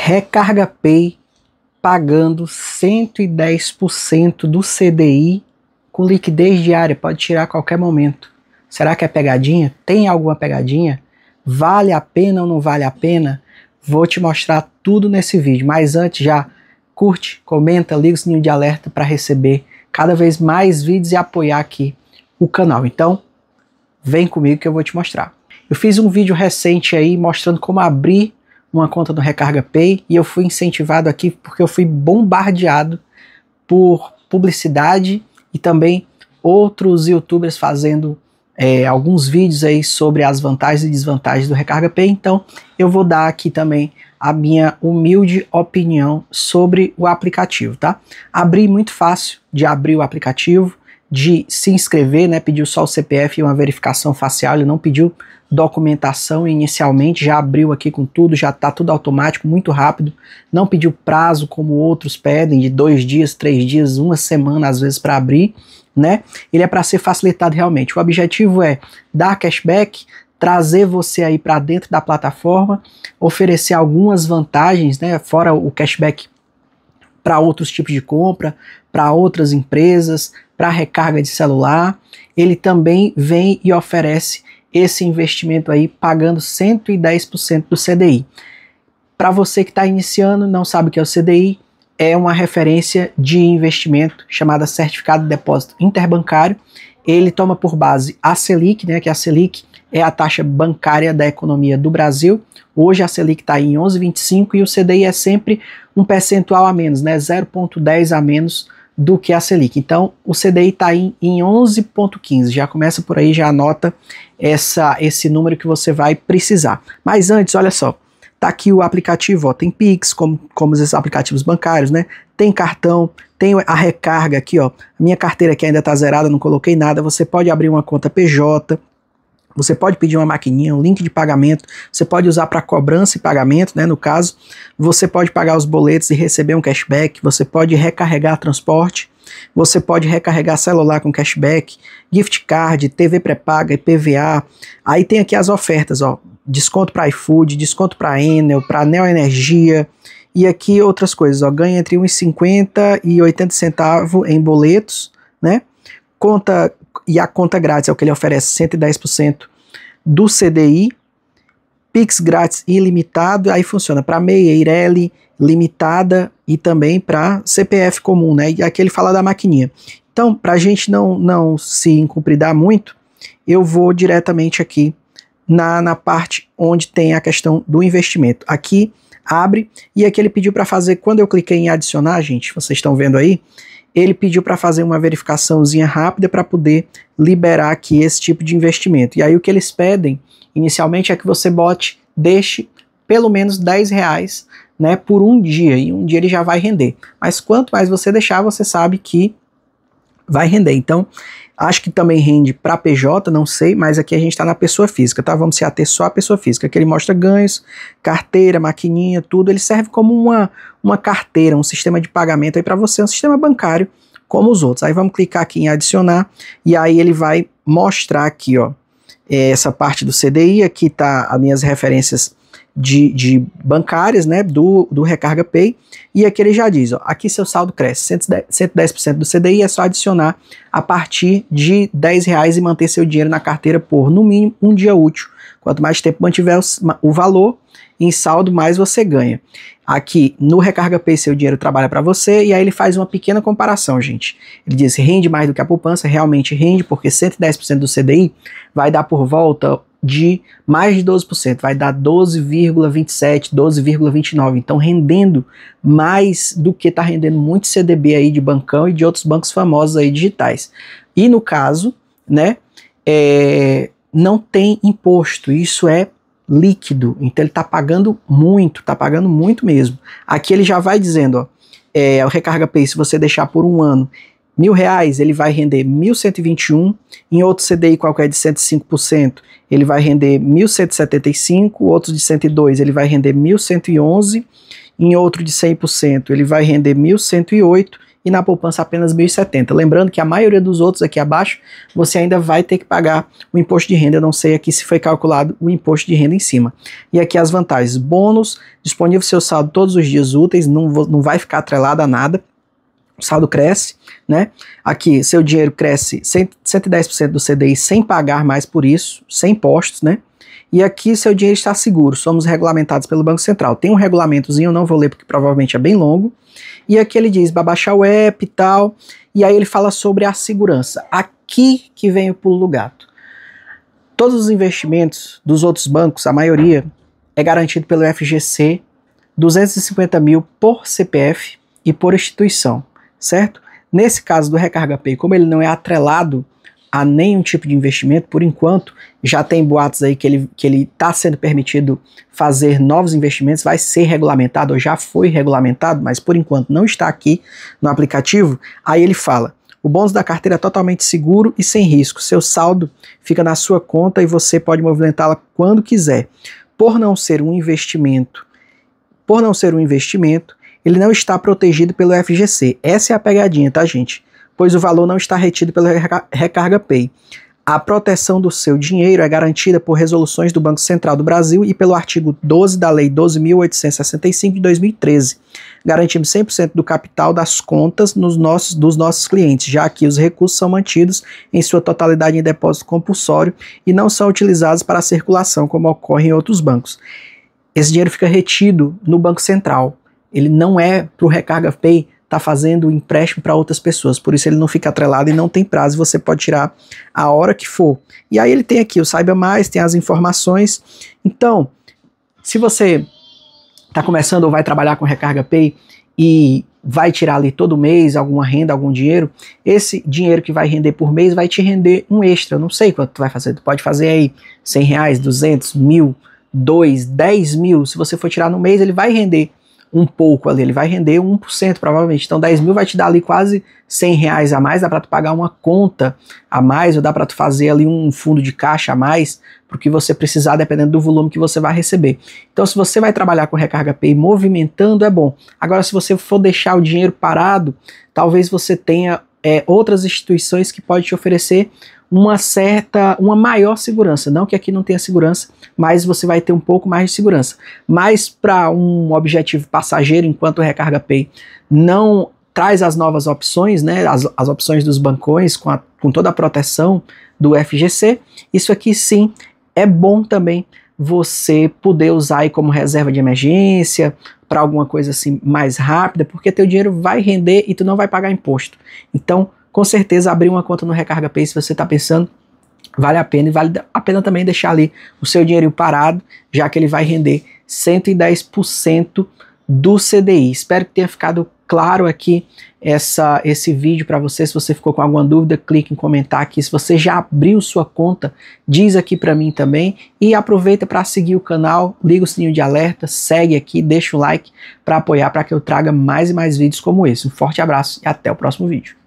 Recarga Pay pagando 110% do CDI com liquidez diária, pode tirar a qualquer momento. Será que é pegadinha? Tem alguma pegadinha? Vale a pena ou não vale a pena? Vou te mostrar tudo nesse vídeo, mas antes já curte, comenta, liga o sininho de alerta para receber cada vez mais vídeos e apoiar aqui o canal. Então, vem comigo que eu vou te mostrar. Eu fiz um vídeo recente aí mostrando como abrir uma conta no Recarga Pay e eu fui incentivado aqui porque eu fui bombardeado por publicidade e também outros youtubers fazendo é, alguns vídeos aí sobre as vantagens e desvantagens do Recarga Pay. Então eu vou dar aqui também a minha humilde opinião sobre o aplicativo, tá? Abrir muito fácil de abrir o aplicativo de se inscrever, né? Pediu só o CPF e uma verificação facial, ele não pediu documentação inicialmente, já abriu aqui com tudo, já tá tudo automático, muito rápido, não pediu prazo como outros pedem, de dois dias, três dias, uma semana às vezes para abrir, né? Ele é para ser facilitado realmente. O objetivo é dar cashback, trazer você aí para dentro da plataforma, oferecer algumas vantagens, né? Fora o cashback para outros tipos de compra, para outras empresas, para recarga de celular. Ele também vem e oferece esse investimento aí pagando 110% do CDI. Para você que está iniciando, não sabe o que é o CDI, é uma referência de investimento chamada Certificado de Depósito Interbancário. Ele toma por base a Selic, né, que a Selic é a taxa bancária da economia do Brasil. Hoje a Selic está em 11,25 e o CDI é sempre um percentual a menos, né, 0,10 a menos do que a Selic. Então, o CDI está em, em 11,15. Já começa por aí, já anota essa, esse número que você vai precisar. Mas antes, olha só, tá aqui o aplicativo, ó, tem Pix, como, como esses aplicativos bancários, né? Tem cartão, tem a recarga aqui, ó. Minha carteira aqui ainda tá zerada, não coloquei nada. Você pode abrir uma conta PJ, você pode pedir uma maquininha, um link de pagamento, você pode usar para cobrança e pagamento, né, no caso. Você pode pagar os boletos e receber um cashback, você pode recarregar transporte, você pode recarregar celular com cashback, gift card, TV pré-paga, IPVA. Aí tem aqui as ofertas, ó, desconto para iFood, desconto para Enel, para Neo Energia, e aqui outras coisas, ó, ganha entre 1,50 e 80 centavos em boletos, né? conta e a conta grátis é o que ele oferece, 110% do CDI, Pix grátis ilimitado, aí funciona para meia, Ireli, limitada e também para CPF comum, né? E aqui ele fala da maquininha. Então, para a gente não, não se incumpridar muito, eu vou diretamente aqui na, na parte onde tem a questão do investimento. Aqui abre e aqui ele pediu para fazer, quando eu cliquei em adicionar, gente, vocês estão vendo aí, ele pediu para fazer uma verificaçãozinha rápida para poder liberar aqui esse tipo de investimento. E aí o que eles pedem inicialmente é que você bote, deixe pelo menos 10 reais né, por um dia, e um dia ele já vai render. Mas quanto mais você deixar, você sabe que vai render. Então, Acho que também rende para PJ, não sei, mas aqui a gente está na pessoa física, tá? Vamos se ater só à pessoa física, que ele mostra ganhos, carteira, maquininha, tudo. Ele serve como uma, uma carteira, um sistema de pagamento aí para você, um sistema bancário como os outros. Aí vamos clicar aqui em adicionar e aí ele vai mostrar aqui, ó, é, essa parte do CDI. Aqui tá as minhas referências de, de bancárias né, do, do Recarga Pay. E aqui ele já diz: ó, aqui seu saldo cresce 110%, do CDI, é só adicionar a partir de 10 reais e manter seu dinheiro na carteira por no mínimo um dia útil. Quanto mais tempo mantiver o, o valor em saldo, mais você ganha. Aqui no Recarga Pay, seu dinheiro trabalha para você, e aí ele faz uma pequena comparação, gente. Ele diz: rende mais do que a poupança, realmente rende, porque 110% do CDI vai dar por volta de mais de 12%, vai dar 12,27, 12,29. Então rendendo mais do que está rendendo muito CDB aí de bancão e de outros bancos famosos aí digitais. E no caso, né, é, não tem imposto, isso é líquido. Então ele está pagando muito, está pagando muito mesmo. Aqui ele já vai dizendo, ó, é, o recarga pay se você deixar por um ano mil reais ele vai render 1.121, em outro CDI qualquer de 105% ele vai render 1.175, outro de 102 ele vai render 1.111, em outro de 100% ele vai render 1.108 e na poupança apenas 1.070. Lembrando que a maioria dos outros aqui abaixo você ainda vai ter que pagar o imposto de renda, eu não sei aqui se foi calculado o imposto de renda em cima. E aqui as vantagens, bônus, disponível seu saldo todos os dias úteis, não, não vai ficar atrelado a nada, o saldo cresce, né? Aqui, seu dinheiro cresce 110% do CDI sem pagar mais por isso, sem impostos, né? E aqui seu dinheiro está seguro, somos regulamentados pelo Banco Central. Tem um regulamentozinho, eu não vou ler porque provavelmente é bem longo. E aqui ele diz, babaxar o app e tal. E aí ele fala sobre a segurança. Aqui que vem o pulo do gato. Todos os investimentos dos outros bancos, a maioria, é garantido pelo FGC, 250 mil por CPF e por instituição certo? Nesse caso do Recarga Pay, como ele não é atrelado a nenhum tipo de investimento, por enquanto, já tem boatos aí que ele que ele está sendo permitido fazer novos investimentos, vai ser regulamentado, ou já foi regulamentado, mas por enquanto não está aqui no aplicativo. Aí ele fala: o bônus da carteira é totalmente seguro e sem risco. Seu saldo fica na sua conta e você pode movimentá-la quando quiser. Por não ser um investimento, por não ser um investimento, ele não está protegido pelo FGC. Essa é a pegadinha, tá, gente? Pois o valor não está retido pela Recarga Pay. A proteção do seu dinheiro é garantida por resoluções do Banco Central do Brasil e pelo artigo 12 da Lei 12.865 de 2013, garantindo 100% do capital das contas nos nossos, dos nossos clientes, já que os recursos são mantidos em sua totalidade em depósito compulsório e não são utilizados para circulação, como ocorre em outros bancos. Esse dinheiro fica retido no Banco Central. Ele não é para o Recarga Pay tá fazendo empréstimo para outras pessoas, por isso ele não fica atrelado e não tem prazo, você pode tirar a hora que for. E aí ele tem aqui o Saiba Mais, tem as informações. Então, se você está começando ou vai trabalhar com Recarga Pay e vai tirar ali todo mês alguma renda, algum dinheiro, esse dinheiro que vai render por mês vai te render um extra, eu não sei quanto tu vai fazer, tu pode fazer aí 100 reais, 200, mil, 2, 10 mil, se você for tirar no mês ele vai render um pouco ali, ele vai render 1% provavelmente. Então 10 mil vai te dar ali quase 100 reais a mais, dá para tu pagar uma conta a mais, ou dá para tu fazer ali um fundo de caixa a mais, porque você precisar, dependendo do volume que você vai receber. Então se você vai trabalhar com recarga PI movimentando, é bom. Agora se você for deixar o dinheiro parado, talvez você tenha é, outras instituições que podem te oferecer uma certa, uma maior segurança. Não que aqui não tenha segurança, mas você vai ter um pouco mais de segurança. Mas para um objetivo passageiro, enquanto o Recarga Pay não traz as novas opções, né, as, as opções dos bancões com, a, com toda a proteção do FGC, isso aqui sim é bom também você poder usar aí como reserva de emergência, para alguma coisa assim mais rápida, porque teu dinheiro vai render e tu não vai pagar imposto. Então, com certeza, abrir uma conta no Recarga Pay, se você está pensando, vale a pena. E vale a pena também deixar ali o seu dinheiro parado, já que ele vai render 110% do CDI. Espero que tenha ficado claro aqui essa, esse vídeo para você. Se você ficou com alguma dúvida, clique em comentar aqui. Se você já abriu sua conta, diz aqui para mim também. E aproveita para seguir o canal, liga o sininho de alerta, segue aqui, deixa o like para apoiar para que eu traga mais e mais vídeos como esse. Um forte abraço e até o próximo vídeo.